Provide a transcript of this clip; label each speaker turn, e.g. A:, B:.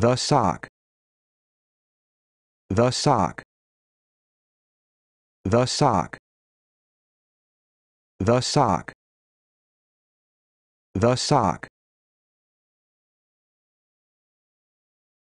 A: The sock. The sock. The sock. The sock. The sock.